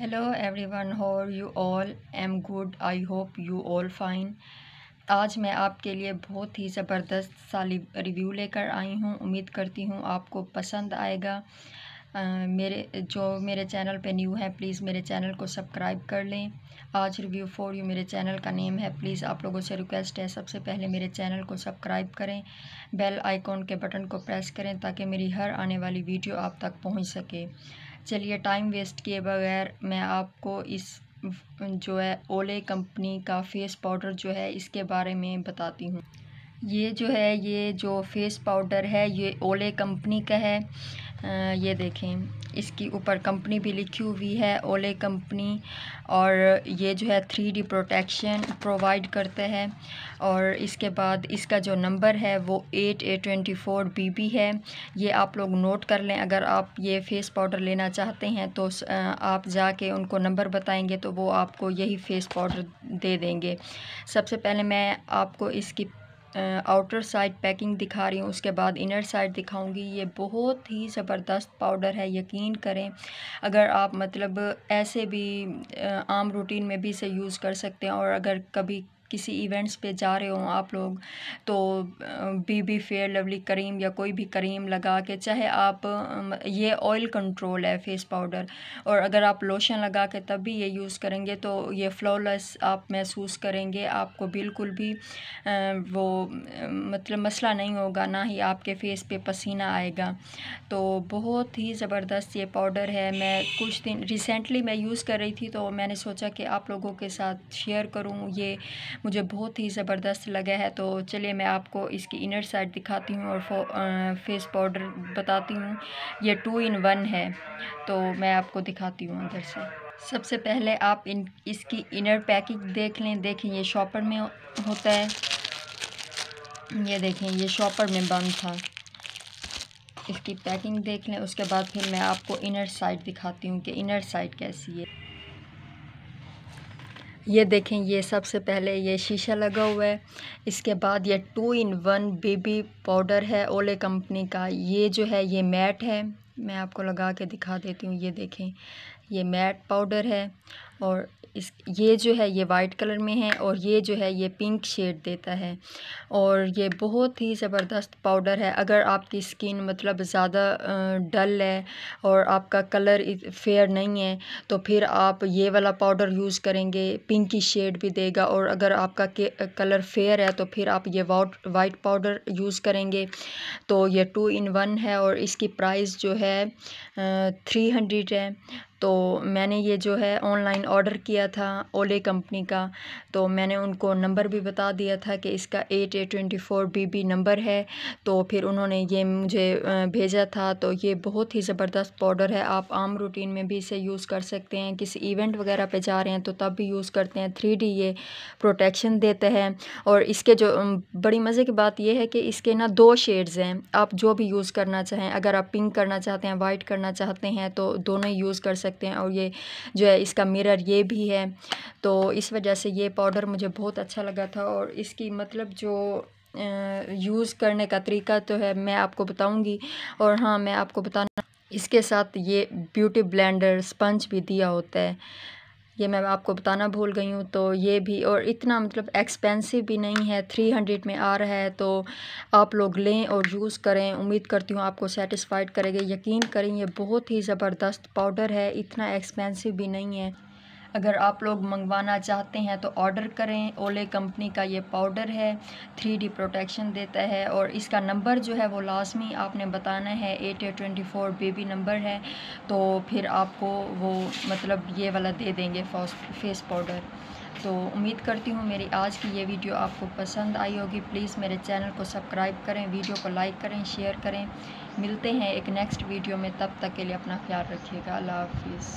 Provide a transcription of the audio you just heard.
hello everyone how are you all am good I hope you all fine आज मैं आपके लिए बहुत ही ज़बरदस्त सा रिव्यू लेकर आई हूँ उम्मीद करती हूँ आपको पसंद आएगा आ, मेरे जो मेरे चैनल पे न्यू है प्लीज़ मेरे चैनल को सब्सक्राइब कर लें आज रिव्यू फॉर यू मेरे चैनल का नेम है प्लीज़ आप लोगों से रिक्वेस्ट है सबसे पहले मेरे चैनल को सब्सक्राइब करें बेल आइकॉन के बटन को प्रेस करें ताकि मेरी हर आने वाली वीडियो आप तक पहुंच सके चलिए टाइम वेस्ट किए बगैर मैं आपको इस जो है ओले कंपनी का फेस पाउडर जो है इसके बारे में बताती हूँ ये जो है ये जो फेस पाउडर है ये ओले कंपनी का है आ, ये देखें इसकी ऊपर कंपनी भी लिखी हुई है ओले कंपनी और ये जो है थ्री डी प्रोटेक्शन प्रोवाइड करते हैं और इसके बाद इसका जो नंबर है वो eight A twenty four B B है ये आप लोग नोट कर लें अगर आप ये फेस पाउडर लेना चाहते हैं तो आप जाके उनको नंबर बताएंगे तो वो आपको यही फेस पाउडर दे देंगे सबसे पहले मैं आपको इसकी आउटर साइड पैकिंग दिखा रही हूँ उसके बाद इनर साइड दिखाऊंगी ये बहुत ही ज़बरदस्त पाउडर है यकीन करें अगर आप मतलब ऐसे भी आम रूटीन में भी इसे यूज़ कर सकते हैं और अगर कभी किसी इवेंट्स पे जा रहे हो आप लोग तो बीबी फेयर लवली करीम या कोई भी करीम लगा के चाहे आप ये ऑयल कंट्रोल है फेस पाउडर और अगर आप लोशन लगा के तब भी ये यूज़ करेंगे तो ये फ्लॉलेस आप महसूस करेंगे आपको बिल्कुल भी वो मतलब मसला नहीं होगा ना ही आपके फेस पे पसीना आएगा तो बहुत ही ज़बरदस्त ये पाउडर है मैं कुछ दिन रिसेंटली मैं यूज़ कर रही थी तो मैंने सोचा कि आप लोगों के साथ शेयर करूँ ये मुझे बहुत ही ज़बरदस्त लगा है तो चलिए मैं आपको इसकी इनर साइड दिखाती हूँ और फेस पाउडर बताती हूँ ये टू इन वन है तो मैं आपको दिखाती हूँ अंदर से सबसे पहले आप इन इसकी इनर पैकिंग देख लें देखें ये शॉपर में होता है ये देखें ये शॉपर में बंद था इसकी पैकिंग देख लें उसके बाद फिर मैं आपको इनर साइड दिखाती हूँ कि इनर साइड कैसी है ये देखें ये सबसे पहले ये शीशा लगा हुआ है इसके बाद ये two in one baby powder है ओले कंपनी का ये जो है ये मैट है मैं आपको लगा के दिखा देती हूँ ये देखें ये मैट पाउडर है और इस ये जो है ये वाइट कलर में है और ये जो है ये पिंक शेड देता है और ये बहुत ही ज़बरदस्त पाउडर है अगर आपकी स्किन मतलब ज़्यादा डल है और आपका कलर फेयर नहीं है तो फिर आप ये वाला पाउडर यूज़ करेंगे पिंक की शेड भी देगा और अगर आपका कलर फेयर है तो फिर आप ये वाट वाइट पाउडर यूज़ करेंगे तो ये टू इन वन है और इसकी प्राइस जो है थ्री हंड्रेड है तो मैंने ये जो है ऑनलाइन ऑर्डर किया था ओले कंपनी का तो मैंने उनको नंबर भी बता दिया था कि इसका eight A twenty four B B number है तो फिर उन्होंने ये मुझे भेजा था तो ये बहुत ही ज़बरदस्त पाउडर है आप आम रूटीन में भी इसे यूज़ कर सकते हैं किसी इवेंट वगैरह पे जा रहे हैं तो तब भी यूज़ करते हैं थ्री डी ये प्रोटेक्शन देते हैं और इसके जो बड़ी मज़े की बात यह है कि इसके ना दो शेड्स हैं आप जो भी यूज़ करना चाहें अगर आप पिंक करना चाहते हैं वाइट करना चाहते हैं तो दोनों यूज़ कर सकते सकते हैं और ये जो है इसका मिरर ये भी है तो इस वजह से ये पाउडर मुझे बहुत अच्छा लगा था और इसकी मतलब जो यूज़ करने का तरीका तो है मैं आपको बताऊंगी और हाँ मैं आपको बताना इसके साथ ये ब्यूटी ब्लेंडर स्पंज भी दिया होता है ये मैं आपको बताना भूल गई हूँ तो ये भी और इतना मतलब एक्सपेंसिव भी नहीं है थ्री हंड्रेड में आ रहा है तो आप लोग लें और यूज़ करें उम्मीद करती हूँ आपको सेटिस्फाइड करेंगे यकीन करें ये बहुत ही ज़बरदस्त पाउडर है इतना एक्सपेंसिव भी नहीं है अगर आप लोग मंगवाना चाहते हैं तो ऑर्डर करें ओले कंपनी का ये पाउडर है थ्री डी प्रोटेक्शन देता है और इसका नंबर जो है वो लाजमी आपने बताना है eight eight twenty four baby number है तो फिर आपको वो मतलब ये वाला दे देंगे फेस पाउडर तो उम्मीद करती हूँ मेरी आज की ये वीडियो आपको पसंद आई होगी प्लीज़ मेरे चैनल को सब्सक्राइब करें वीडियो को लाइक करें शेयर करें मिलते हैं एक नेक्स्ट वीडियो में तब तक के लिए अपना ख्याल रखिएगा अल्लाह हाफिज़